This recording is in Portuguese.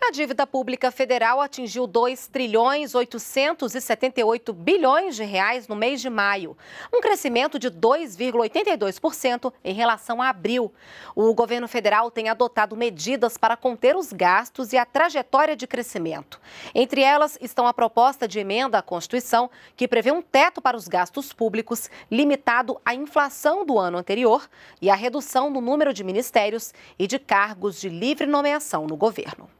A dívida pública federal atingiu 2 trilhões 878 bilhões de reais no mês de maio, um crescimento de 2,82% em relação a abril. O governo federal tem adotado medidas para conter os gastos e a trajetória de crescimento. Entre elas estão a proposta de emenda à Constituição, que prevê um teto para os gastos públicos limitado à inflação do ano anterior e a redução no número de ministérios e de cargos de livre nomeação no governo.